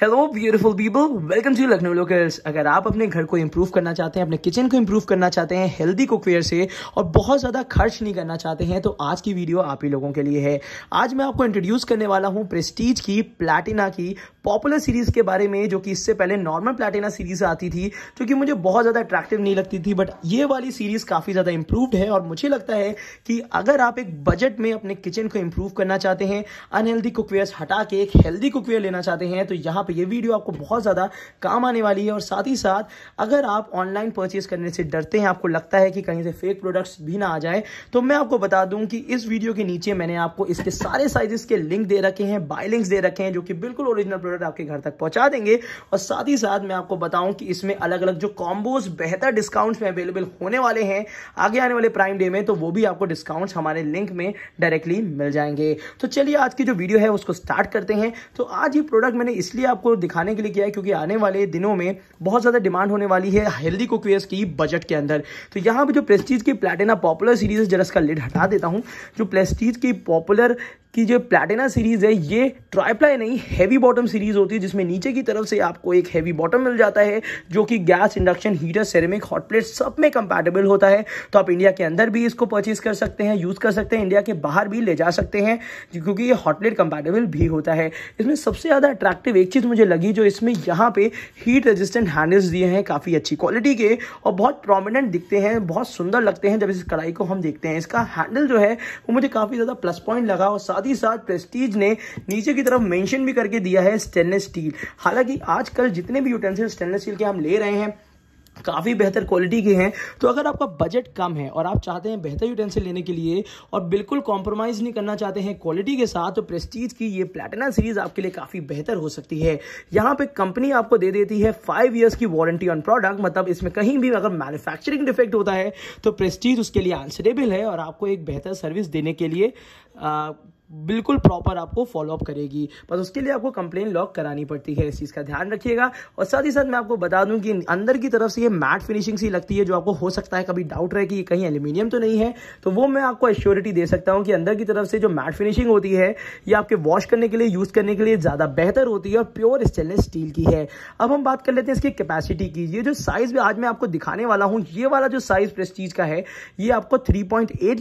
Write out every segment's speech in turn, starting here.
hello beautiful people welcome to Lucknow lookers अगर आप अपने घर को इम्प्रूव करना चाहते हैं अपने किचन को इम्प्रूव करना चाहते हैं हेल्दी कुकवेयर से और बहुत ज़्यादा खर्च नहीं करना चाहते हैं तो आज की वीडियो आप ही लोगों के लिए है आज मैं आपको इंट्रोड्यूस करने वाला हूँ प्रेस्टीज की प्लैटिना की पॉपुलर सीरीज़ के बारे में जो कि इससे पहले नॉर्मल प्लैटिना सीरीज़ आती थी जो कि मुझे बहुत ज़्यादा अट्रैक्टिव नहीं लगती थी बट ये वाली सीरीज़ काफ़ी ज़्यादा इम्प्रूवड है और मुझे लगता है कि अगर आप एक बजट में अपने किचन को इम्प्रूव करना चाहते हैं अनहेल्दी कुकवेयर्स हटा के एक हेल्दी कुकवेयर लेना चाहते हैं तो यहाँ आप ये वीडियो आपको बहुत ज़्यादा काम आने वाली है और साथ ही साथ अगर आप ऑनलाइन परचेज करने से डरते हैं आपको लगता है कि कहीं से फेक प्रोडक्ट्स भी ना आ जाए तो मैं आपको बता दूं कि इस वीडियो के नीचे मैंने आपको इसके सारे साइजेस के लिंक दे रखे हैं बाय लिंक्स दे रखे हैं जो कि बिल्कुल ओरिजिनल प्रोडक्ट आपके घर तक पहुंचा देंगे और साथ ही साथ मैं आपको बताऊं कि इसमें अलग अलग जो कॉम्बोज बेहतर डिस्काउंट्स में अवेलेबल होने वाले हैं आगे आने वाले प्राइम डे में तो वो भी आपको डिस्काउंट्स हमारे लिंक में डायरेक्टली मिल जाएंगे तो चलिए आज की जो वीडियो है उसको स्टार्ट करते हैं तो आज ये प्रोडक्ट मैंने इसलिए आपको दिखाने के लिए किया है क्योंकि आने वाले दिनों में बहुत ज़्यादा डिमांड होने वाली है हेल्दी कुकवेयर की बजट के अंदर तो यहाँ पर जो प्रेस्टीज की प्लेटिना पॉपुलर सीरीज है जरा इसका लिड हटा देता हूँ जो प्लेस्टीज की पॉपुलर कि जो प्लेटिना सीरीज़ है ये ट्राईप्लाई नहीं हैवी बॉटम सीरीज़ होती है जिसमें नीचे की तरफ से आपको एक हैवी बॉटम मिल जाता है जो कि gas induction heater ceramic hot plate सब में कंपैटिबल होता है तो आप इंडिया के अंदर भी इसको परचेज कर सकते हैं यूज़ कर सकते हैं इंडिया के बाहर भी ले जा सकते हैं क्योंकि ये हॉट प्लेट कंपेटेबल भी होता है इसमें सबसे ज़्यादा अट्रैक्टिव एक चीज़ चीज़ मुझे लगी जो इसमें यहाँ पे हीट रेजिस्टेंट हैंडल्स दिए हैं काफ़ी अच्छी क्वालिटी के और बहुत प्रोमिनेंट दिखते हैं बहुत सुंदर लगते हैं जब इस कढ़ाई को हम देखते हैं इसका हैंडल जो है वो मुझे काफ़ी ज़्यादा प्लस पॉइंट लगा और साथ ही साथ प्रेस्टीज ने नीचे की तरफ मैंशन भी करके दिया है स्टेनलेस स्टील हालांकि आजकल जितने भी यूटेंसिल स्टेनलेस स्टील के हम ले रहे हैं काफ़ी बेहतर क्वालिटी के हैं तो अगर आपका बजट कम है और आप चाहते हैं बेहतर यूटेंसिल लेने के लिए और बिल्कुल कॉम्प्रोमाइज़ नहीं करना चाहते हैं क्वालिटी के साथ तो प्रेस्टीज की ये प्लेटिना सीरीज़ आपके लिए काफ़ी बेहतर हो सकती है यहाँ पे कंपनी आपको दे देती है फाइव ईयर्स की वारंटी ऑन प्रोडक्ट मतलब इसमें कहीं भी अगर मैन्युफैक्चरिंग डिफेक्ट होता है तो प्रेस्टीज उसके लिए आंसरेबल है और आपको एक बेहतर सर्विस देने के लिए आ, बिल्कुल प्रॉपर आपको फॉलोअप करेगी बस उसके लिए आपको कंप्लेन लॉक करानी पड़ती है इस चीज़ का ध्यान रखिएगा और साथ ही साथ मैं आपको बता दूं कि अंदर की तरफ से ये मैट फिनिशिंग सी लगती है जो आपको हो सकता है कभी डाउट रहे कि कहीं एल्यूमिनियम तो नहीं है तो वो मैं आपको एश्योरिटी दे सकता हूँ कि अंदर की तरफ से जो मैट फिनिशिंग होती है ये आपके वॉश करने के लिए यूज़ करने के लिए ज़्यादा बेहतर होती है और प्योर स्टेनलेस स्टील की है अब हम बात कर लेते हैं इसकी कैपेसिटी की ये जो साइज़ भी आज मैं आपको दिखाने वाला हूँ ये वाला जो साइज़ प्रेस्टीज का है ये आपको थ्री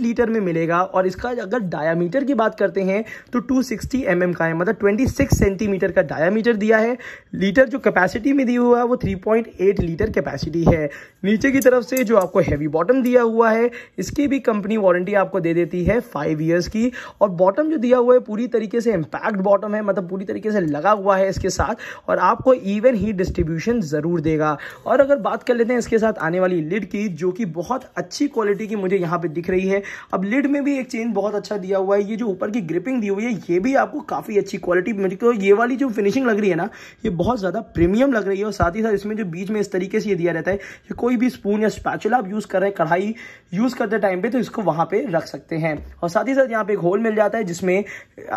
लीटर में मिलेगा और इसका अगर डायामीटर की बात करते करते हैं तो 260 सिक्सटी mm का है मतलब 26 सेंटीमीटर का डायामीटर दिया है लीटर जो कैपेसिटी में दिया हुआ है वो 3.8 लीटर कैपेसिटी है नीचे की तरफ से जो आपको हैवी बॉटम दिया हुआ है इसकी भी कंपनी वारंटी आपको दे देती है फाइव ईयर्स की और बॉटम जो दिया हुआ है पूरी तरीके से इम्पैक्ट बॉटम है मतलब पूरी तरीके से लगा हुआ है इसके साथ और आपको इवन ही डिस्ट्रीब्यूशन ज़रूर देगा और अगर बात कर लेते हैं इसके साथ आने वाली लिड की जो कि बहुत अच्छी क्वालिटी की मुझे यहाँ पे दिख रही है अब लिड में भी एक चेंज बहुत अच्छा दिया हुआ है ये जो ऊपर की की ग्रिपिंग दी हुई है ये भी आपको काफ़ी अच्छी क्वालिटी मुझे तो ये वाली जो फिनिशिंग लग रही है ना ये बहुत ज़्यादा प्रीमियम लग रही है और साथ ही साथ इसमें जो बीच में इस तरीके से ये दिया रहता है कि कोई भी स्पून या स्पैचुला आप यूज़ कर रहे हैं कढ़ाई यूज़ करते टाइम पे तो इसको वहां पर रख सकते हैं और साथ ही साथ यहाँ पे एक होल मिल जाता है जिसमें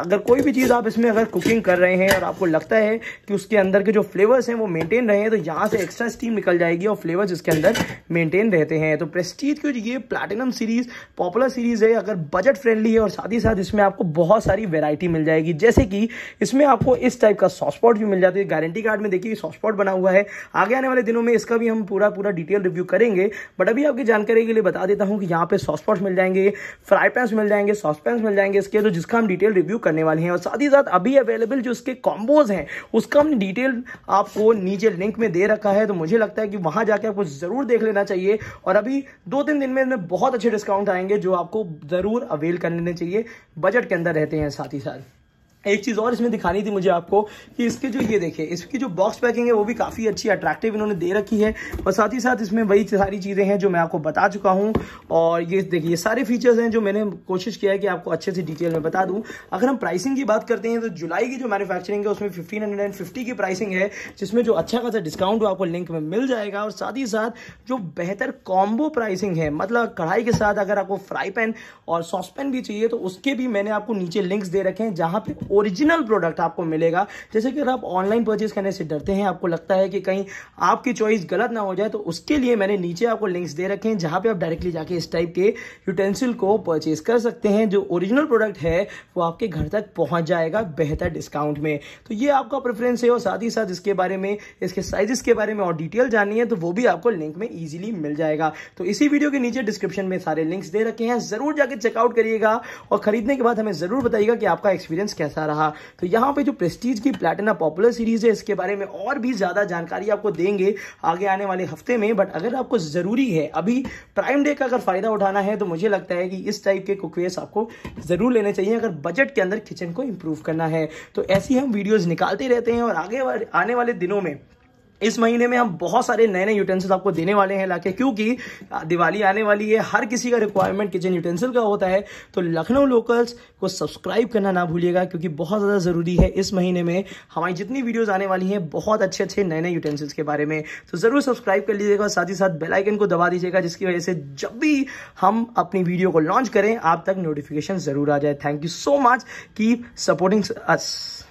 अगर कोई भी चीज़ आप इसमें अगर कुकिंग कर रहे हैं और आपको लगता है कि उसके अंदर के जो फ्लेवर्स हैं वो मेंटेन रहे हैं तो यहाँ से एक्स्ट्रा स्टीम निकल जाएगी और फ्लेवर इसके अंदर मेंटेन रहते हैं तो प्रेस्टीज की ये प्लैटिनम सीरीज़ पॉपुलर सीरीज़ है अगर बजट फ्रेंडली है और साथ ही साथ इसमें आपको बहुत सारी वेरायटी मिल जाएगी जैसे कि इसमें आपको इस टाइप का सॉस्पॉट भी मिल जाती है गारंटी कार्ड में देखिए सॉस्पॉट बना हुआ है आगे आने वाले दिनों में इसका भी हम पूरा पूरा डिटेल रिव्यू करेंगे बट अभी आपकी जानकारी के लिए बता देता हूँ कि यहाँ पे सॉफ्टपॉट मिल जाएंगे फ्राई पैंस मिल जाएंगे सॉस पैंस मिल जाएंगे इसके तो जिसका हम डिटेल रिव्यू करने वाले हैं और साथ ही साथ अभी अवेलेबल जो इसके कॉम्बोज हैं उसका हमने डिटेल आपको नीचे लिंक में दे रखा है तो मुझे लगता है कि वहाँ जाके आपको ज़रूर देख लेना चाहिए और अभी दो तीन दिन में बहुत अच्छे डिस्काउंट आएंगे जो आपको ज़रूर अवेल कर लेने चाहिए बजट के अंदर अंदर रहते हैं साथ ही साथ एक चीज़ और इसमें दिखानी थी मुझे आपको कि इसके जो ये देखें इसकी जो बॉक्स पैकिंग है वो भी काफ़ी अच्छी अट्रैक्टिव इन्होंने दे रखी है और साथ ही साथ इसमें वही सारी चीज़ें हैं जो मैं आपको बता चुका हूँ और ये देखिए ये सारे फीचर्स हैं जो मैंने कोशिश किया है कि आपको अच्छे से डिटेल में बता दूँ अगर हम प्राइसिंग की बात करते हैं तो जुलाई की जो मैनुफैक्चरिंग है उसमें फिफ्टीन की प्राइसिंग है जिसमें जो अच्छा खासा डिस्काउंट आपको लिंक में मिल जाएगा और साथ ही साथ जो बेहतर कॉम्बो प्राइसिंग है मतलब कढ़ाई के साथ अगर आपको फ्राई पैन और सॉस पैन भी चाहिए तो उसके भी मैंने आपको नीचे लिंक्स दे रखे हैं जहाँ पर ओरिजिनल प्रोडक्ट आपको मिलेगा जैसे कि अगर आप ऑनलाइन परचेज करने से डरते हैं आपको लगता है कि कहीं आपकी चॉइस गलत ना हो जाए तो उसके लिए मैंने नीचे आपको लिंक्स दे रखे हैं जहाँ पे आप डायरेक्टली जाके इस टाइप के यूटेंसिल को परचेज कर सकते हैं जो ओरिजिनल प्रोडक्ट है वो आपके घर तक पहुँच जाएगा बेहतर डिस्काउंट में तो ये आपका प्रेफरेंस है और साथ ही साथ इसके बारे में इसके साइजेस के बारे में और डिटेल जाननी है तो वो भी आपको लिंक में ईजिली मिल जाएगा तो इसी वीडियो के नीचे डिस्क्रिप्शन में सारे लिंक्स दे रखे हैं जरूर जाके चेकआउट करिएगा और खरीदने के बाद हमें जरूर बताइएगा कि आपका एक्सपीरियंस कैसा कैसा रहा तो यहाँ पे जो प्रेस्टीज की प्लेटिना पॉपुलर सीरीज है इसके बारे में और भी ज़्यादा जानकारी आपको देंगे आगे आने वाले हफ्ते में बट अगर आपको ज़रूरी है अभी प्राइम डे का अगर फ़ायदा उठाना है तो मुझे लगता है कि इस टाइप के कुकवेयर आपको ज़रूर लेने चाहिए अगर बजट के अंदर किचन को इंप्रूव करना है तो ऐसी हम वीडियोज़ निकालते रहते हैं और आगे आने वाले दिनों में इस महीने में हम बहुत सारे नए नए यूटेंसिल्स आपको देने वाले हैं लाके क्योंकि दिवाली आने वाली है हर किसी का रिक्वायरमेंट किचन यूटेंसिल का होता है तो लखनऊ लोकल्स को सब्सक्राइब करना ना भूलिएगा क्योंकि बहुत ज़्यादा ज़रूरी है इस महीने में हमारी जितनी वीडियोज़ आने वाली हैं बहुत अच्छे अच्छे नए नए यूटेंसिल्स के बारे में तो ज़रूर सब्सक्राइब कर लीजिएगा साथ ही साथ बेलाइकन को दबा दीजिएगा जिसकी वजह से जब भी हम अपनी वीडियो को लॉन्च करें आप तक नोटिफिकेशन ज़रूर आ जाए thank you so much keep supporting us